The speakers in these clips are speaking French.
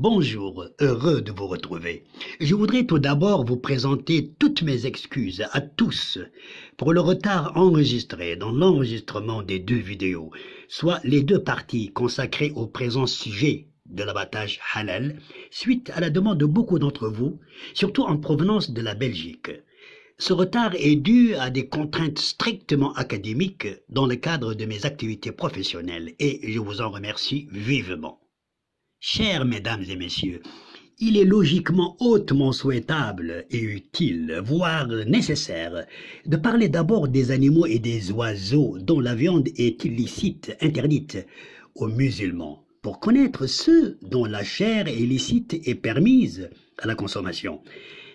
Bonjour, heureux de vous retrouver. Je voudrais tout d'abord vous présenter toutes mes excuses à tous pour le retard enregistré dans l'enregistrement des deux vidéos, soit les deux parties consacrées au présent sujet de l'abattage halal, suite à la demande de beaucoup d'entre vous, surtout en provenance de la Belgique. Ce retard est dû à des contraintes strictement académiques dans le cadre de mes activités professionnelles et je vous en remercie vivement. Chères mesdames et messieurs, il est logiquement hautement souhaitable et utile, voire nécessaire, de parler d'abord des animaux et des oiseaux dont la viande est illicite, interdite aux musulmans, pour connaître ceux dont la chair est illicite et permise à la consommation.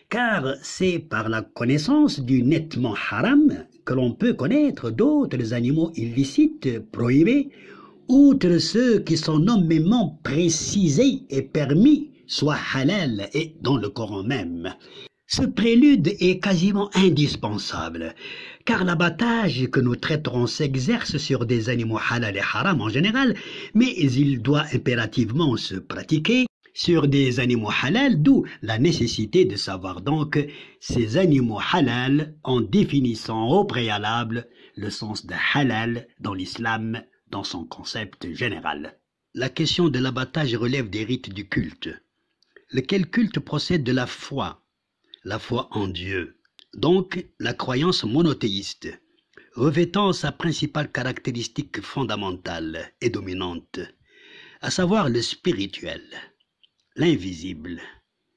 Car c'est par la connaissance du nettement haram que l'on peut connaître d'autres animaux illicites, prohibés outre ceux qui sont nommément précisés et permis, soit halal et dans le Coran même. Ce prélude est quasiment indispensable, car l'abattage que nous traiterons s'exerce sur des animaux halal et haram en général, mais il doit impérativement se pratiquer sur des animaux halal, d'où la nécessité de savoir donc ces animaux halal en définissant au préalable le sens de halal dans l'islam dans son concept général. La question de l'abattage relève des rites du culte, lequel culte procède de la foi, la foi en Dieu, donc la croyance monothéiste, revêtant sa principale caractéristique fondamentale et dominante, à savoir le spirituel, l'invisible,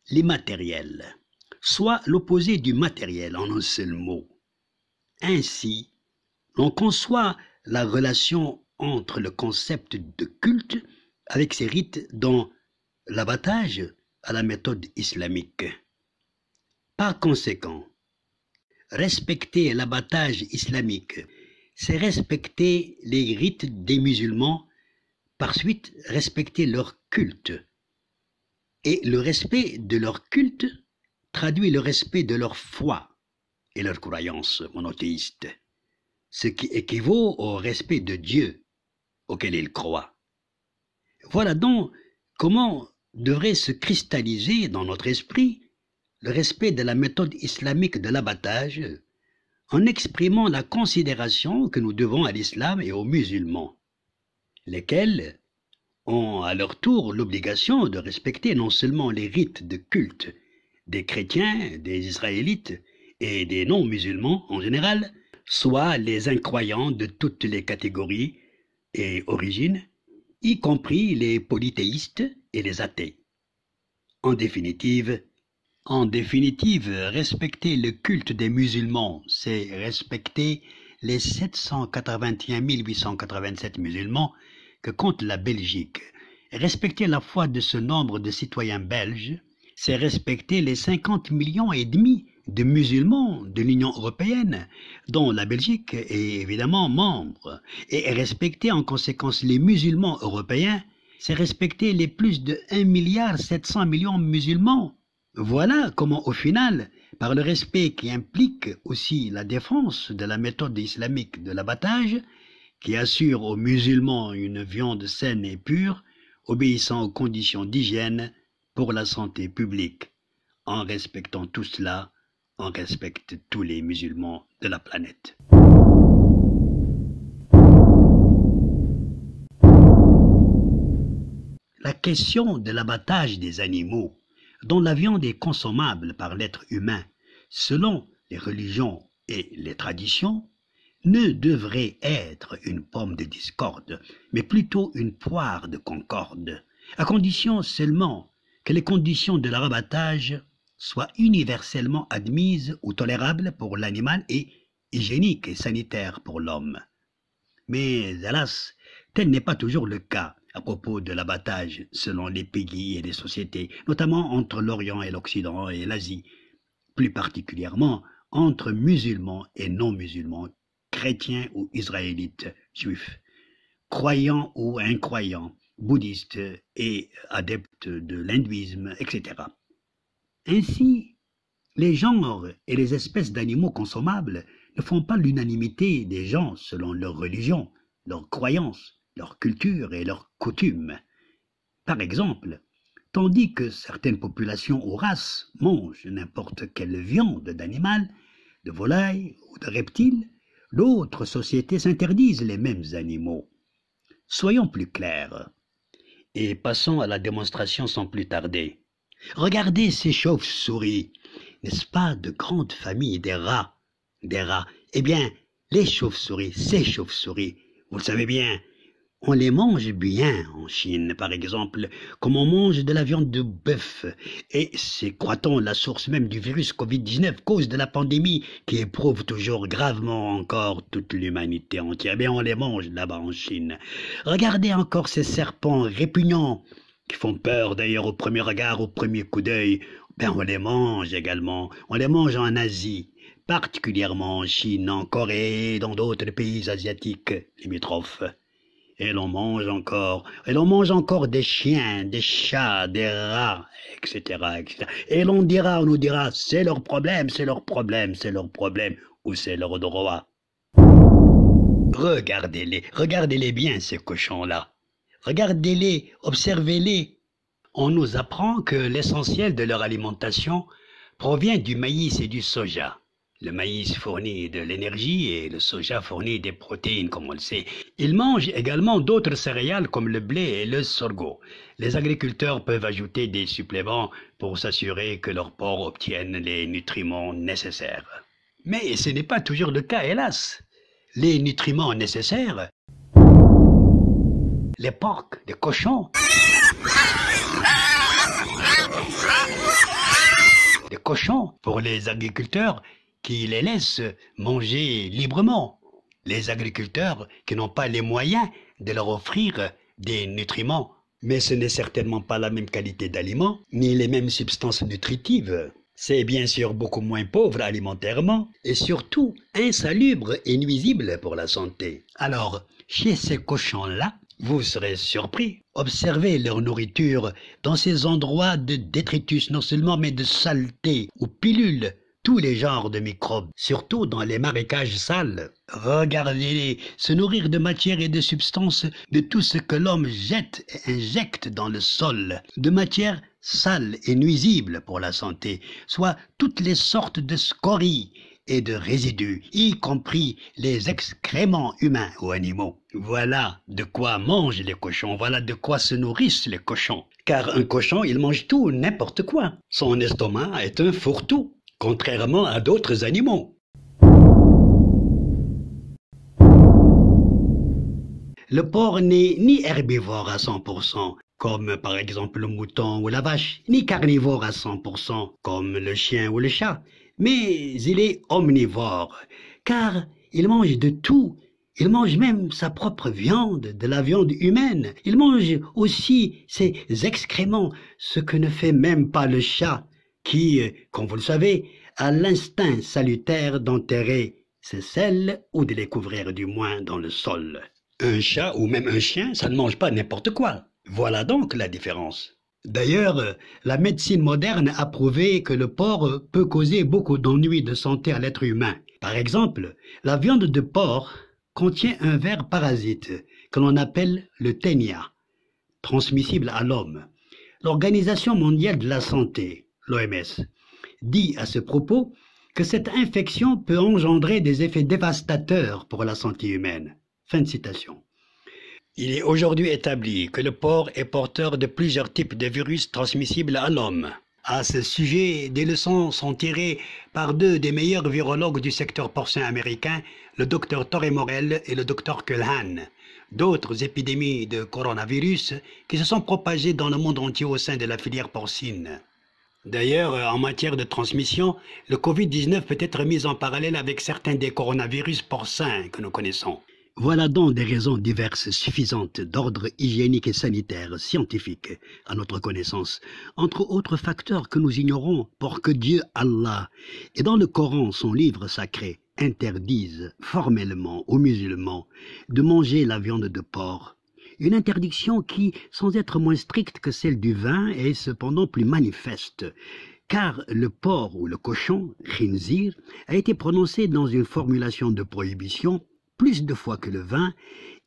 l'immatériel, soit l'opposé du matériel en un seul mot. Ainsi, l'on conçoit la relation entre le concept de culte avec ses rites dans l'abattage à la méthode islamique. Par conséquent, respecter l'abattage islamique, c'est respecter les rites des musulmans, par suite respecter leur culte. Et le respect de leur culte traduit le respect de leur foi et leur croyance monothéiste, ce qui équivaut au respect de Dieu auquel il croit. Voilà donc comment devrait se cristalliser dans notre esprit le respect de la méthode islamique de l'abattage en exprimant la considération que nous devons à l'islam et aux musulmans, lesquels ont à leur tour l'obligation de respecter non seulement les rites de culte des chrétiens, des israélites et des non-musulmans en général, soit les incroyants de toutes les catégories, et origines, y compris les polythéistes et les athées. En définitive, en définitive, respecter le culte des musulmans, c'est respecter les 781 887 musulmans que compte la Belgique. Respecter la foi de ce nombre de citoyens belges, c'est respecter les 50 millions et demi des musulmans de l'Union européenne, dont la Belgique est évidemment membre, et respecter en conséquence les musulmans européens, c'est respecter les plus de 1,7 milliard de musulmans. Voilà comment au final, par le respect qui implique aussi la défense de la méthode islamique de l'abattage, qui assure aux musulmans une viande saine et pure, obéissant aux conditions d'hygiène pour la santé publique. En respectant tout cela, on respecte tous les musulmans de la planète. La question de l'abattage des animaux, dont la viande est consommable par l'être humain selon les religions et les traditions, ne devrait être une pomme de discorde, mais plutôt une poire de concorde, à condition seulement que les conditions de l'abattage soit universellement admise ou tolérable pour l'animal et hygiénique et sanitaire pour l'homme. Mais alas, tel n'est pas toujours le cas à propos de l'abattage selon les pays et les sociétés, notamment entre l'Orient et l'Occident et l'Asie, plus particulièrement entre musulmans et non-musulmans, chrétiens ou israélites, juifs, croyants ou incroyants, bouddhistes et adeptes de l'hindouisme, etc. Ainsi, les genres et les espèces d'animaux consommables ne font pas l'unanimité des gens selon leur religion, leurs croyances, leur culture et leurs coutumes. Par exemple, tandis que certaines populations ou races mangent n'importe quelle viande d'animal, de volaille ou de reptile, d'autres sociétés s'interdisent les mêmes animaux. Soyons plus clairs. Et passons à la démonstration sans plus tarder. Regardez ces chauves-souris. N'est-ce pas de grandes familles des rats Des rats. Eh bien, les chauves-souris, ces chauves-souris, vous le savez bien, on les mange bien en Chine, par exemple, comme on mange de la viande de bœuf. Et c'est, croit-on, la source même du virus Covid-19, cause de la pandémie qui éprouve toujours gravement encore toute l'humanité entière. Eh bien, on les mange là-bas en Chine. Regardez encore ces serpents répugnants qui font peur d'ailleurs au premier regard, au premier coup d'œil. Ben, on les mange également. On les mange en Asie, particulièrement en Chine, en Corée, dans d'autres pays asiatiques limitrophes. Et l'on mange encore, et l'on mange encore des chiens, des chats, des rats, etc., etc. Et l'on dira, on nous dira, c'est leur problème, c'est leur problème, c'est leur problème, ou c'est leur droit. Regardez-les, regardez-les bien, ces cochons-là. Regardez-les, observez-les. On nous apprend que l'essentiel de leur alimentation provient du maïs et du soja. Le maïs fournit de l'énergie et le soja fournit des protéines, comme on le sait. Ils mangent également d'autres céréales comme le blé et le sorgho. Les agriculteurs peuvent ajouter des suppléments pour s'assurer que leurs porcs obtiennent les nutriments nécessaires. Mais ce n'est pas toujours le cas, hélas. Les nutriments nécessaires les porcs, les cochons. Des cochons pour les agriculteurs qui les laissent manger librement. Les agriculteurs qui n'ont pas les moyens de leur offrir des nutriments. Mais ce n'est certainement pas la même qualité d'aliments, ni les mêmes substances nutritives. C'est bien sûr beaucoup moins pauvre alimentairement et surtout insalubre et nuisible pour la santé. Alors, chez ces cochons-là, vous serez surpris. Observez leur nourriture dans ces endroits de détritus non seulement, mais de saleté ou pilules tous les genres de microbes, surtout dans les marécages sales. Regardez-les se nourrir de matière et de substances de tout ce que l'homme jette et injecte dans le sol, de matière sale et nuisible pour la santé, soit toutes les sortes de scories et de résidus, y compris les excréments humains ou animaux. Voilà de quoi mangent les cochons, voilà de quoi se nourrissent les cochons. Car un cochon, il mange tout, n'importe quoi. Son estomac est un fourre-tout, contrairement à d'autres animaux. Le porc n'est ni herbivore à 100%, comme par exemple le mouton ou la vache, ni carnivore à 100%, comme le chien ou le chat, mais il est omnivore, car il mange de tout. Il mange même sa propre viande, de la viande humaine. Il mange aussi ses excréments, ce que ne fait même pas le chat, qui, comme vous le savez, a l'instinct salutaire d'enterrer ses selles ou de les couvrir du moins dans le sol. Un chat ou même un chien, ça ne mange pas n'importe quoi. Voilà donc la différence. D'ailleurs, la médecine moderne a prouvé que le porc peut causer beaucoup d'ennuis de santé à l'être humain. Par exemple, la viande de porc contient un ver parasite que l'on appelle le ténia, transmissible à l'homme. L'Organisation mondiale de la santé, l'OMS, dit à ce propos que cette infection peut engendrer des effets dévastateurs pour la santé humaine. Fin de citation. Il est aujourd'hui établi que le porc est porteur de plusieurs types de virus transmissibles à l'homme. À ce sujet, des leçons sont tirées par deux des meilleurs virologues du secteur porcin américain, le docteur Torre Morel et le docteur Culhan. D'autres épidémies de coronavirus qui se sont propagées dans le monde entier au sein de la filière porcine. D'ailleurs, en matière de transmission, le Covid-19 peut être mis en parallèle avec certains des coronavirus porcins que nous connaissons. Voilà donc des raisons diverses suffisantes d'ordre hygiénique et sanitaire, scientifique, à notre connaissance, entre autres facteurs que nous ignorons, pour que Dieu Allah, et dans le Coran, son livre sacré, interdise formellement aux musulmans de manger la viande de porc, une interdiction qui, sans être moins stricte que celle du vin, est cependant plus manifeste, car le porc ou le cochon, khinzir, a été prononcé dans une formulation de prohibition plus de fois que le vin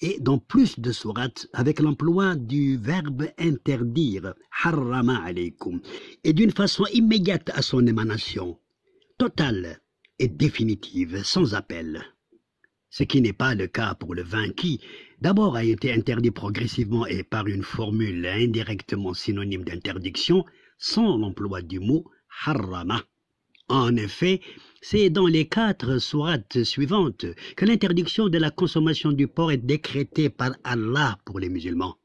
et dans plus de sourates avec l'emploi du verbe interdire, harrama alaykum, et d'une façon immédiate à son émanation, totale et définitive, sans appel. Ce qui n'est pas le cas pour le vin qui, d'abord a été interdit progressivement et par une formule indirectement synonyme d'interdiction, sans l'emploi du mot harrama. En effet, c'est dans les quatre sourates suivantes que l'interdiction de la consommation du porc est décrétée par Allah pour les musulmans.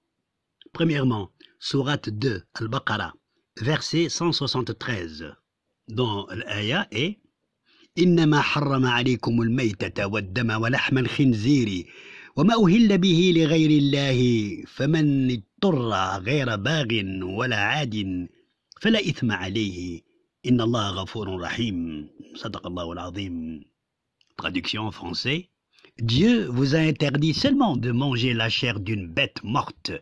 Premièrement, sourate 2, Al-Baqarah, verset 173, dont l'aya est إنما حرم عليكم الميتة والدم ولحم الخنزير وما أهل به لغير الله فمن اضطر غير باغ ولا عاد فلا ithma عليه Inna Allah ghafurun rahim. al-azim. Traduction en français. Dieu vous a interdit seulement de manger la chair d'une bête morte,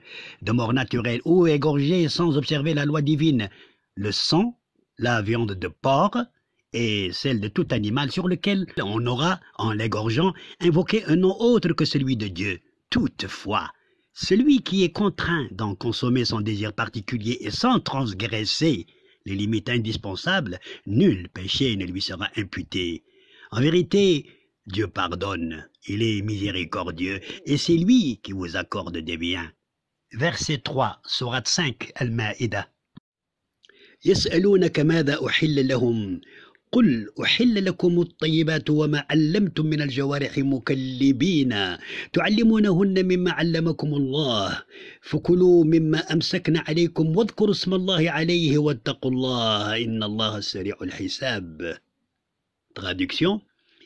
de mort naturelle ou égorgée sans observer la loi divine, le sang, la viande de porc et celle de tout animal sur lequel on aura, en l'égorgeant, invoqué un nom autre que celui de Dieu. Toutefois, celui qui est contraint d'en consommer son désir particulier et sans transgresser les limites indispensables, nul péché ne lui sera imputé. En vérité, Dieu pardonne, il est miséricordieux, et c'est lui qui vous accorde des biens. Verset 3, surat 5, Al-Ma'ida. يسألونك ماذا قل أحل لكم الطيبات وما علمتم من الجوارح مكلبين تعلمونهن مما علمكم الله فكلوا مما أمسكن عليكم واذكروا اسم الله عليه واتقوا الله إن الله سريع الحساب Traduction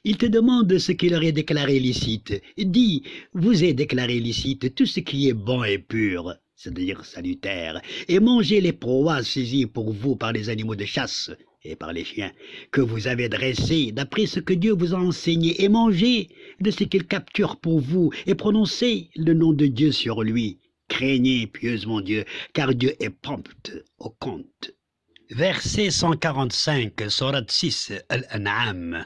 Il te demande ce qu'il aurait déclaré licite. Dis, vous est déclaré licite tout ce qui est bon et pur, c'est-à-dire salutaire, et mangez les proies saisies pour vous par les animaux de chasse, et par les chiens, que vous avez dressés d'après ce que Dieu vous a enseigné, et mangez de ce qu'il capture pour vous, et prononcez le nom de Dieu sur lui. Craignez pieusement Dieu, car Dieu est prompt au compte. Verset 145, Sorat 6, Al-An'am.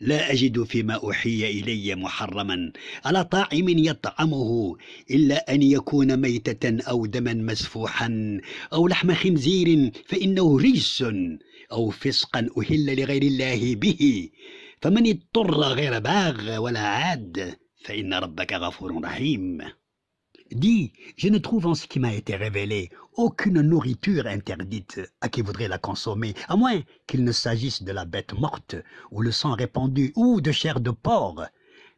لا أجد فيما أوحي إلي محرما على طاعم يطعمه إلا أن يكون ميتة أو دما مسفوحا أو لحم خنزير فإنه رجس أو فسقا أهل لغير الله به فمن اضطر غير باغ ولا عاد فإن ربك غفور رحيم dit Je ne trouve en ce qui m'a été révélé aucune nourriture interdite à qui voudrait la consommer, à moins qu'il ne s'agisse de la bête morte, ou le sang répandu, ou de chair de porc,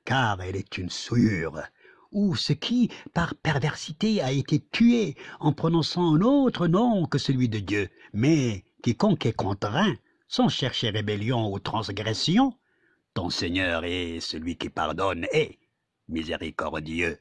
car elle est une souillure ou ce qui, par perversité, a été tué en prononçant un autre nom que celui de Dieu. Mais quiconque est contraint, sans chercher rébellion ou transgression, ton Seigneur est celui qui pardonne et miséricordieux.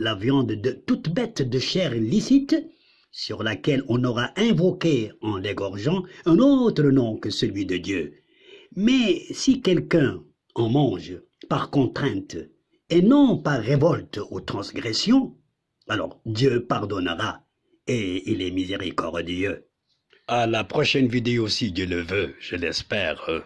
la viande de toute bête de chair licite, sur laquelle on aura invoqué en l'égorgeant un autre nom que celui de Dieu. Mais si quelqu'un en mange par contrainte, et non par révolte ou transgression, alors Dieu pardonnera, et il est miséricordieux. À la prochaine vidéo si Dieu le veut, je l'espère. Euh,